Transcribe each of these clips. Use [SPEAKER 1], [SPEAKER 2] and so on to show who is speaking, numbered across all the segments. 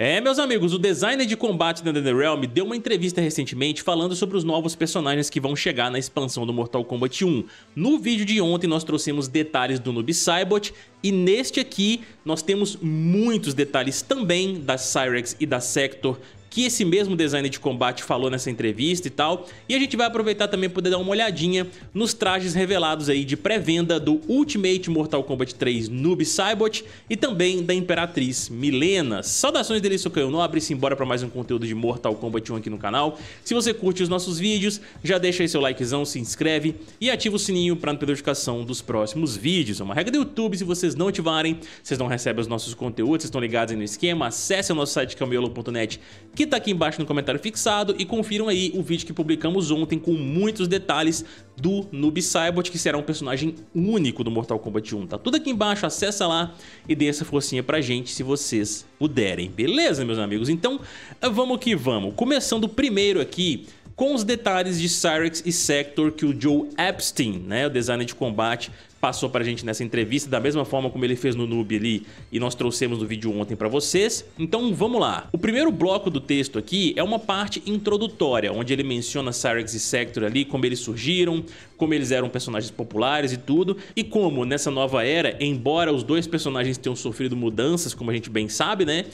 [SPEAKER 1] É, meus amigos, o designer de combate da NetherRealm deu uma entrevista recentemente falando sobre os novos personagens que vão chegar na expansão do Mortal Kombat 1. No vídeo de ontem nós trouxemos detalhes do Noob Saibot e neste aqui nós temos muitos detalhes também da Cyrex e da Sector que esse mesmo designer de combate falou nessa entrevista e tal. E a gente vai aproveitar também para poder dar uma olhadinha nos trajes revelados aí de pré-venda do Ultimate Mortal Kombat 3 Noob Saibot e também da Imperatriz Milena. Saudações dele, sou Caio Nobre, embora para mais um conteúdo de Mortal Kombat 1 aqui no canal. Se você curte os nossos vídeos, já deixa aí seu likezão, se inscreve e ativa o sininho para não perder notificação dos próximos vídeos. É uma regra do YouTube, se vocês não ativarem, vocês não recebem os nossos conteúdos, vocês estão ligados aí no esquema. Acesse o nosso site camiolo.net que tá aqui embaixo no comentário fixado e confiram aí o vídeo que publicamos ontem com muitos detalhes do Noob Cybot, que será um personagem único do Mortal Kombat 1. Tá tudo aqui embaixo, acessa lá e dê essa forcinha pra gente se vocês puderem. Beleza, meus amigos? Então, vamos que vamos. Começando primeiro aqui com os detalhes de Cyrex e Sector que o Joe Epstein, né, o designer de combate, passou pra gente nessa entrevista, da mesma forma como ele fez no Noob ali e nós trouxemos no vídeo ontem pra vocês. Então vamos lá. O primeiro bloco do texto aqui é uma parte introdutória, onde ele menciona Cyrex e Sector ali, como eles surgiram, como eles eram personagens populares e tudo, e como nessa nova era, embora os dois personagens tenham sofrido mudanças, como a gente bem sabe, né,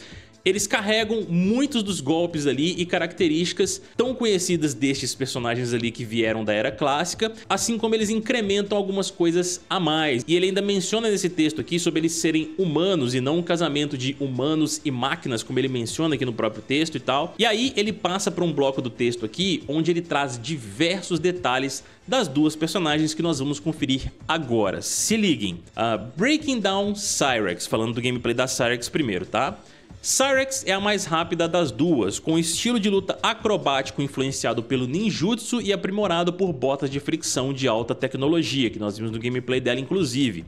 [SPEAKER 1] eles carregam muitos dos golpes ali e características tão conhecidas destes personagens ali que vieram da era clássica, assim como eles incrementam algumas coisas a mais. E ele ainda menciona nesse texto aqui sobre eles serem humanos e não um casamento de humanos e máquinas, como ele menciona aqui no próprio texto e tal. E aí ele passa para um bloco do texto aqui, onde ele traz diversos detalhes das duas personagens que nós vamos conferir agora. Se liguem. Uh, Breaking Down Cyrex, falando do gameplay da Cyrex primeiro, tá? Cyrex é a mais rápida das duas, com um estilo de luta acrobático influenciado pelo ninjutsu e aprimorado por botas de fricção de alta tecnologia, que nós vimos no gameplay dela inclusive.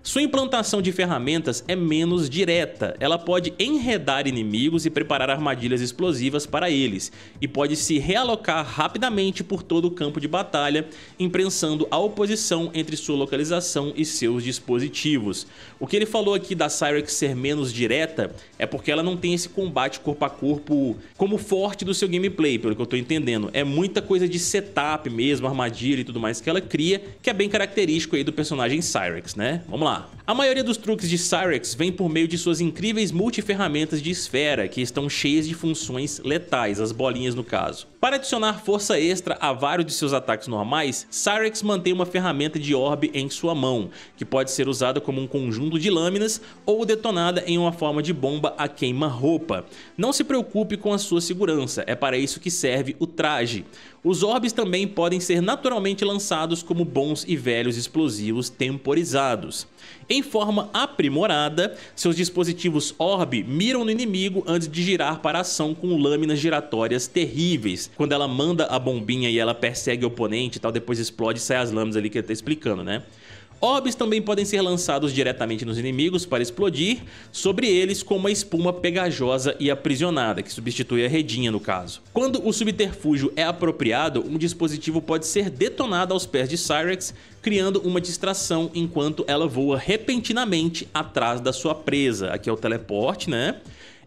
[SPEAKER 1] Sua implantação de ferramentas é menos direta, ela pode enredar inimigos e preparar armadilhas explosivas para eles, e pode se realocar rapidamente por todo o campo de batalha, imprensando a oposição entre sua localização e seus dispositivos. O que ele falou aqui da Cyrex ser menos direta é porque ela ela não tem esse combate corpo a corpo como forte do seu gameplay, pelo que eu tô entendendo. É muita coisa de setup mesmo, armadilha e tudo mais que ela cria, que é bem característico aí do personagem Cyrex, né? Vamos lá. A maioria dos truques de Cyrex vem por meio de suas incríveis multiferramentas de esfera, que estão cheias de funções letais, as bolinhas no caso. Para adicionar força extra a vários de seus ataques normais, Cyrex mantém uma ferramenta de orbe em sua mão, que pode ser usada como um conjunto de lâminas ou detonada em uma forma de bomba a queima-roupa. Não se preocupe com a sua segurança, é para isso que serve o traje. Os orbes também podem ser naturalmente lançados como bons e velhos explosivos temporizados. Em forma aprimorada, seus dispositivos orb miram no inimigo antes de girar para a ação com lâminas giratórias terríveis. Quando ela manda a bombinha e ela persegue o oponente e tal, depois explode e sai as lâminas ali que eu tô explicando, né? Orbs também podem ser lançados diretamente nos inimigos para explodir sobre eles com uma espuma pegajosa e aprisionada, que substitui a redinha no caso. Quando o subterfúgio é apropriado, um dispositivo pode ser detonado aos pés de Cyrex, criando uma distração enquanto ela voa repentinamente atrás da sua presa. Aqui é o teleporte, né?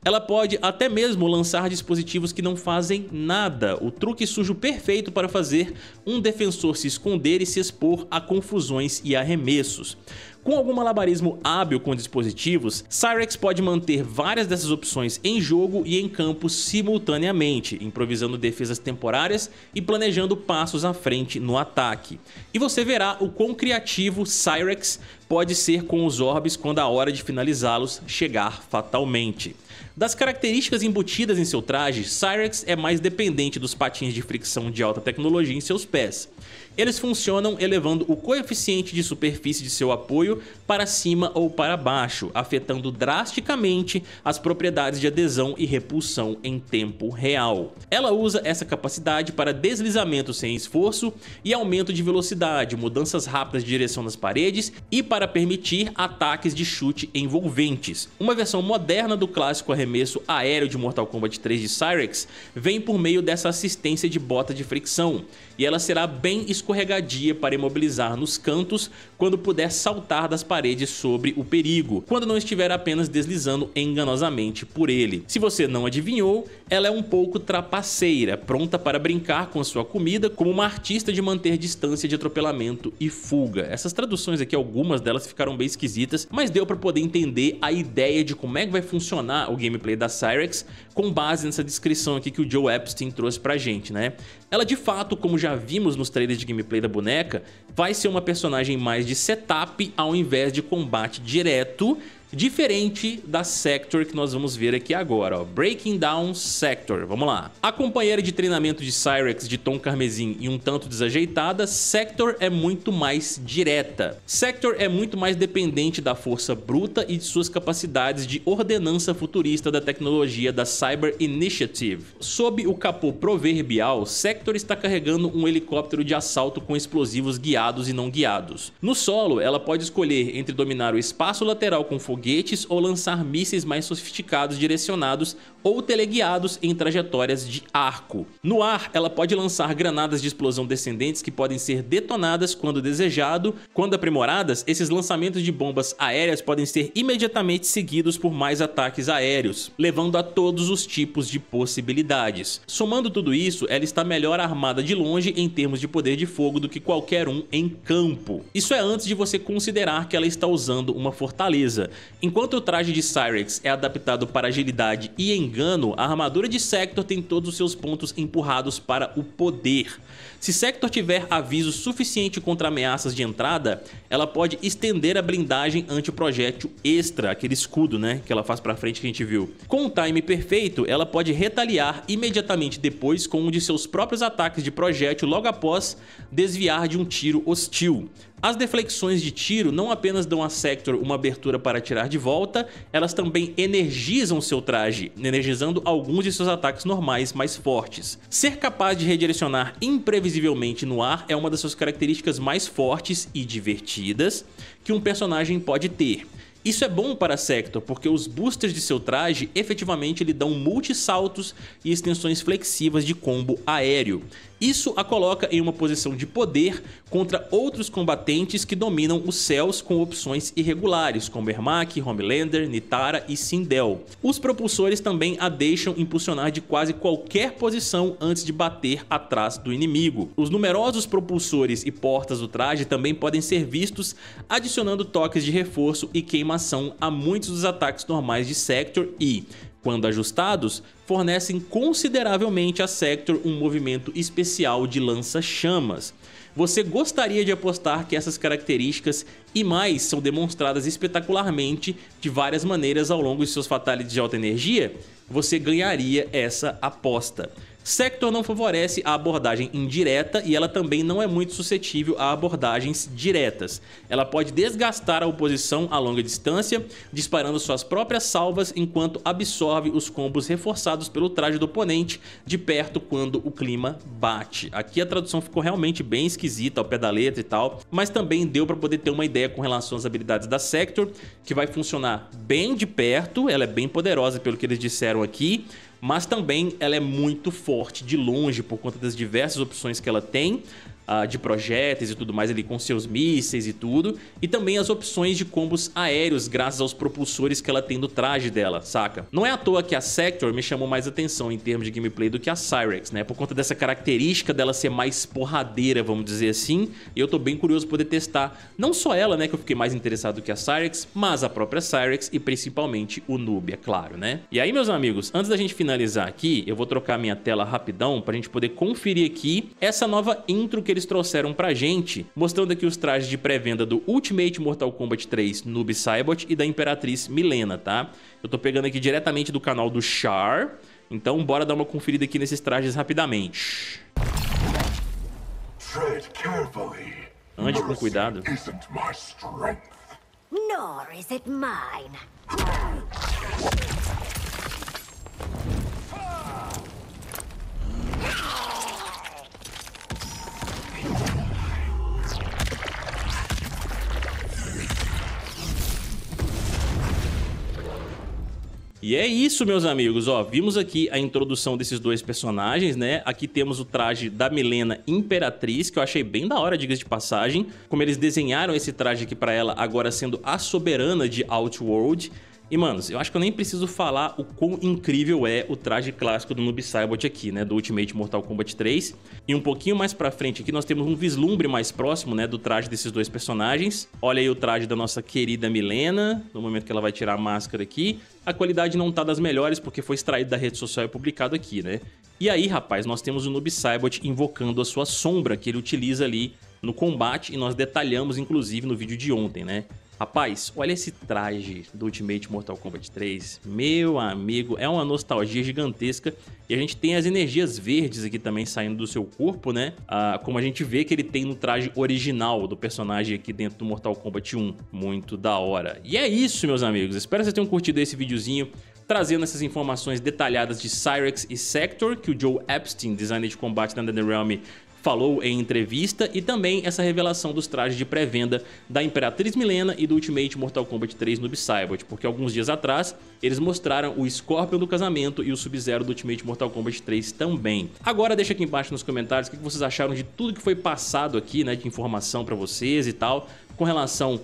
[SPEAKER 1] Ela pode até mesmo lançar dispositivos que não fazem nada, o truque sujo perfeito para fazer um defensor se esconder e se expor a confusões e arremessos. Com algum malabarismo hábil com dispositivos, Cyrex pode manter várias dessas opções em jogo e em campo simultaneamente, improvisando defesas temporárias e planejando passos à frente no ataque. E você verá o quão criativo Cyrex pode ser com os orbes quando a hora de finalizá-los chegar fatalmente. Das características embutidas em seu traje, Cyrex é mais dependente dos patins de fricção de alta tecnologia em seus pés, eles funcionam elevando o coeficiente de superfície de seu apoio para cima ou para baixo, afetando drasticamente as propriedades de adesão e repulsão em tempo real. Ela usa essa capacidade para deslizamento sem esforço e aumento de velocidade, mudanças rápidas de direção nas paredes e para permitir ataques de chute envolventes. Uma versão moderna do clássico arremesso aéreo de Mortal Kombat 3 de Cyrex vem por meio dessa assistência de bota de fricção, e ela será bem escorregadia para imobilizar nos cantos quando puder saltar das paredes sobre o perigo, quando não estiver apenas deslizando enganosamente por ele. Se você não adivinhou, ela é um pouco trapaceira, pronta para brincar com a sua comida como uma artista de manter distância de atropelamento e fuga. Essas traduções aqui, algumas delas ficaram bem esquisitas, mas deu para poder entender a ideia de como é que vai funcionar o gameplay da Cyrex com base nessa descrição aqui que o Joe Epstein trouxe pra gente, né? Ela de fato, como já vimos nos trailers de gameplay da boneca, vai ser uma personagem mais de setup ao invés de combate direto diferente da Sector que nós vamos ver aqui agora. Ó. Breaking Down Sector, vamos lá. A companheira de treinamento de Cyrex de tom carmesim e um tanto desajeitada, Sector é muito mais direta. Sector é muito mais dependente da força bruta e de suas capacidades de ordenança futurista da tecnologia da Cyber Initiative. Sob o capô proverbial, Sector está carregando um helicóptero de assalto com explosivos guiados e não guiados. No solo, ela pode escolher entre dominar o espaço lateral com foguetes foguetes ou lançar mísseis mais sofisticados direcionados ou teleguiados em trajetórias de arco. No ar, ela pode lançar granadas de explosão descendentes que podem ser detonadas quando desejado. Quando aprimoradas, esses lançamentos de bombas aéreas podem ser imediatamente seguidos por mais ataques aéreos, levando a todos os tipos de possibilidades. Somando tudo isso, ela está melhor armada de longe em termos de poder de fogo do que qualquer um em campo. Isso é antes de você considerar que ela está usando uma fortaleza, Enquanto o traje de Cyrex é adaptado para agilidade e engano, a armadura de Sector tem todos os seus pontos empurrados para o poder. Se Sector tiver aviso suficiente contra ameaças de entrada, ela pode estender a blindagem anti-projétil extra, aquele escudo né, que ela faz para frente que a gente viu. Com o time perfeito, ela pode retaliar imediatamente depois com um de seus próprios ataques de projétil logo após desviar de um tiro hostil. As deflexões de tiro não apenas dão a Sector uma abertura para atirar de volta, elas também energizam seu traje, energizando alguns de seus ataques normais mais fortes. Ser capaz de redirecionar imprevisivelmente no ar é uma das suas características mais fortes e divertidas que um personagem pode ter. Isso é bom para Sector, porque os boosters de seu traje efetivamente lhe dão multisaltos e extensões flexíveis de combo aéreo. Isso a coloca em uma posição de poder contra outros combatentes que dominam os céus com opções irregulares, como Ermac, Homelander, Nitara e Sindel. Os propulsores também a deixam impulsionar de quase qualquer posição antes de bater atrás do inimigo. Os numerosos propulsores e portas do traje também podem ser vistos, adicionando toques de reforço e queima relação a muitos dos ataques normais de Sector e, quando ajustados, fornecem consideravelmente a Sector um movimento especial de lança-chamas. Você gostaria de apostar que essas características e mais são demonstradas espetacularmente de várias maneiras ao longo de seus fatalities de alta energia? Você ganharia essa aposta. Sector não favorece a abordagem indireta e ela também não é muito suscetível a abordagens diretas. Ela pode desgastar a oposição a longa distância, disparando suas próprias salvas enquanto absorve os combos reforçados pelo traje do oponente de perto quando o clima bate. Aqui a tradução ficou realmente bem esquisita ao pé da letra e tal, mas também deu para poder ter uma ideia com relação às habilidades da Sector, que vai funcionar bem de perto, ela é bem poderosa pelo que eles disseram aqui, mas também ela é muito forte de longe por conta das diversas opções que ela tem, uh, de projéteis e tudo mais ali com seus mísseis e tudo. E também as opções de combos aéreos graças aos propulsores que ela tem no traje dela, saca? Não é à toa que a Sector me chamou mais atenção em termos de gameplay do que a Cyrex, né? Por conta dessa característica dela ser mais porradeira, vamos dizer assim. E eu tô bem curioso poder testar não só ela, né, que eu fiquei mais interessado do que a Cyrex, mas a própria Cyrex e principalmente o é claro, né? E aí, meus amigos, antes da gente finalizar aqui, eu vou trocar minha tela rapidão pra gente poder conferir aqui essa nova intro que eles trouxeram pra gente, mostrando aqui os trajes de pré-venda do Ultimate Mortal Kombat 3 Noob Saibot e da Imperatriz Milena, tá? Eu tô pegando aqui diretamente do canal do Char, então bora dar uma conferida aqui nesses trajes rapidamente. Ande com cuidado. Nor is it mine. E é isso, meus amigos. Ó, vimos aqui a introdução desses dois personagens, né? Aqui temos o traje da Milena Imperatriz, que eu achei bem da hora, diga de passagem. Como eles desenharam esse traje aqui para ela, agora sendo a soberana de Outworld. E, manos, eu acho que eu nem preciso falar o quão incrível é o traje clássico do Noob Saibot aqui, né? Do Ultimate Mortal Kombat 3. E um pouquinho mais pra frente aqui nós temos um vislumbre mais próximo, né? Do traje desses dois personagens. Olha aí o traje da nossa querida Milena, no momento que ela vai tirar a máscara aqui. A qualidade não tá das melhores porque foi extraído da rede social e publicado aqui, né? E aí, rapaz, nós temos o Noob Saibot invocando a sua sombra que ele utiliza ali no combate e nós detalhamos inclusive no vídeo de ontem, né? Rapaz, olha esse traje do Ultimate Mortal Kombat 3. Meu amigo, é uma nostalgia gigantesca. E a gente tem as energias verdes aqui também saindo do seu corpo, né? Ah, como a gente vê que ele tem no traje original do personagem aqui dentro do Mortal Kombat 1. Muito da hora. E é isso, meus amigos. Espero que vocês tenham curtido esse videozinho trazendo essas informações detalhadas de Cyrex e Sector, que o Joe Epstein, designer de combate da NetherRealm, falou em entrevista e também essa revelação dos trajes de pré-venda da Imperatriz Milena e do Ultimate Mortal Kombat 3 no Cyborg, porque alguns dias atrás eles mostraram o Scorpion do casamento e o Sub-Zero do Ultimate Mortal Kombat 3 também. Agora deixa aqui embaixo nos comentários o que vocês acharam de tudo que foi passado aqui, né, de informação para vocês e tal, com relação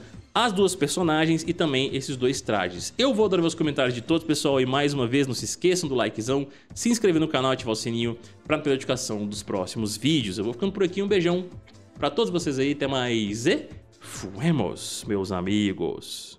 [SPEAKER 1] as duas personagens e também esses dois trajes. Eu vou adorar os comentários de todos, pessoal, e mais uma vez não se esqueçam do likezão, se inscrever no canal e ativar o sininho para não perder a notificação dos próximos vídeos. Eu vou ficando por aqui, um beijão para todos vocês aí, até mais e fuemos, meus amigos.